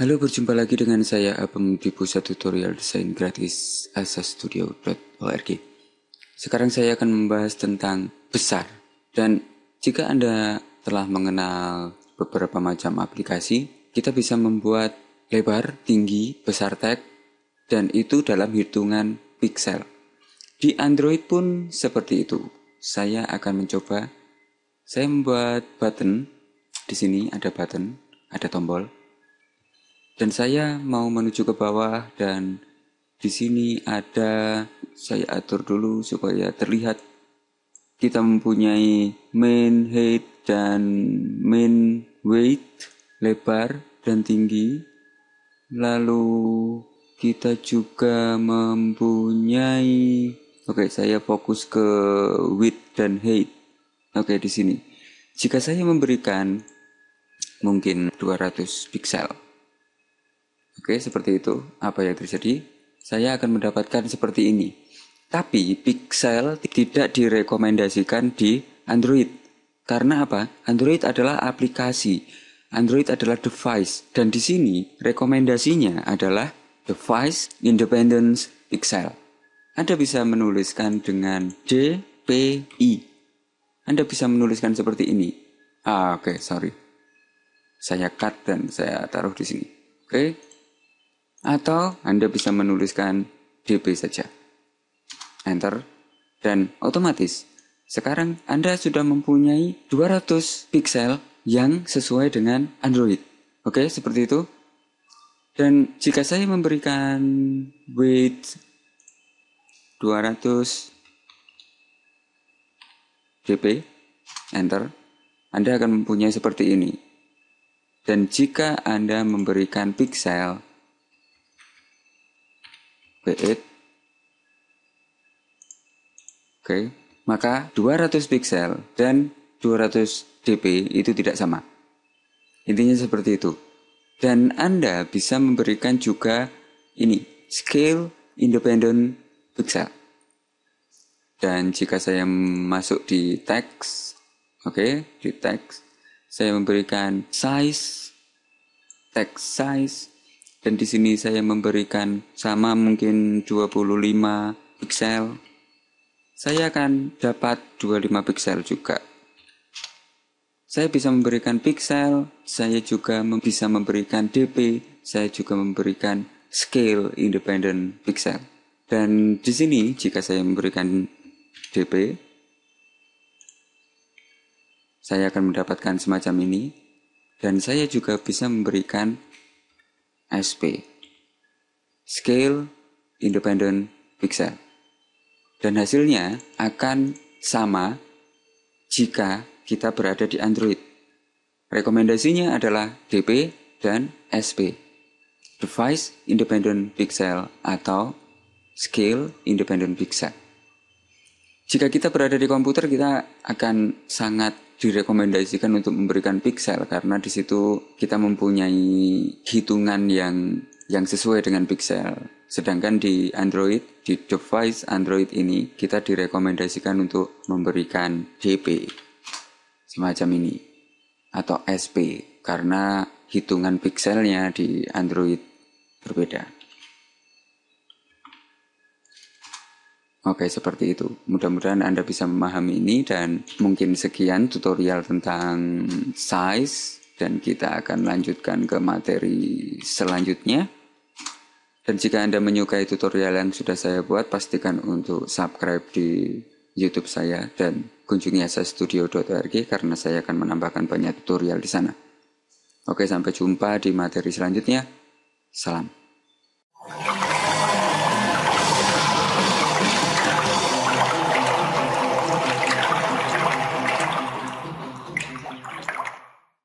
Halo, berjumpa lagi dengan saya Abang di pusat tutorial desain gratis asastudio.org. Sekarang saya akan membahas tentang besar. Dan jika Anda telah mengenal beberapa macam aplikasi, kita bisa membuat lebar, tinggi, besar tag, dan itu dalam hitungan piksel Di Android pun seperti itu. Saya akan mencoba. Saya membuat button. Di sini ada button, ada tombol dan saya mau menuju ke bawah dan di sini ada saya atur dulu supaya terlihat kita mempunyai main height dan main weight lebar dan tinggi lalu kita juga mempunyai oke okay, saya fokus ke width dan height oke okay, di sini jika saya memberikan mungkin 200 pixel Oke, seperti itu. Apa yang terjadi? Saya akan mendapatkan seperti ini. Tapi Pixel tidak direkomendasikan di Android. Karena apa? Android adalah aplikasi. Android adalah device. Dan di sini rekomendasinya adalah device independence Pixel. Anda bisa menuliskan dengan DPI. Anda bisa menuliskan seperti ini. Ah, oke, okay, sorry. Saya cut dan saya taruh di sini. Oke. Okay atau Anda bisa menuliskan dp saja. Enter dan otomatis sekarang Anda sudah mempunyai 200 pixel yang sesuai dengan Android. Oke, seperti itu. Dan jika saya memberikan width 200 dp enter, Anda akan mempunyai seperti ini. Dan jika Anda memberikan pixel bit. Oke, maka 200 pixel dan 200 dp itu tidak sama. Intinya seperti itu. Dan Anda bisa memberikan juga ini, scale independent pixel. Dan jika saya masuk di text, oke, okay, di text, saya memberikan size, text size dan di sini saya memberikan sama mungkin 25 pixel saya akan dapat 25 pixel juga saya bisa memberikan pixel, saya juga bisa memberikan DP, saya juga memberikan scale independent pixel. Dan di sini jika saya memberikan DP, saya akan mendapatkan semacam ini. Dan saya juga bisa memberikan SP Scale Independent Pixel dan hasilnya akan sama jika kita berada di Android. Rekomendasinya adalah DP dan SP Device Independent Pixel atau Scale Independent Pixel jika kita berada di komputer kita akan sangat direkomendasikan untuk memberikan piksel karena di situ kita mempunyai hitungan yang yang sesuai dengan piksel. Sedangkan di Android, di device Android ini kita direkomendasikan untuk memberikan DP semacam ini atau SP karena hitungan pixelnya di Android berbeda. Oke, seperti itu. Mudah-mudahan Anda bisa memahami ini dan mungkin sekian tutorial tentang size dan kita akan lanjutkan ke materi selanjutnya. Dan jika Anda menyukai tutorial yang sudah saya buat, pastikan untuk subscribe di YouTube saya dan kunjungi asastudio.org karena saya akan menambahkan banyak tutorial di sana. Oke, sampai jumpa di materi selanjutnya. Salam.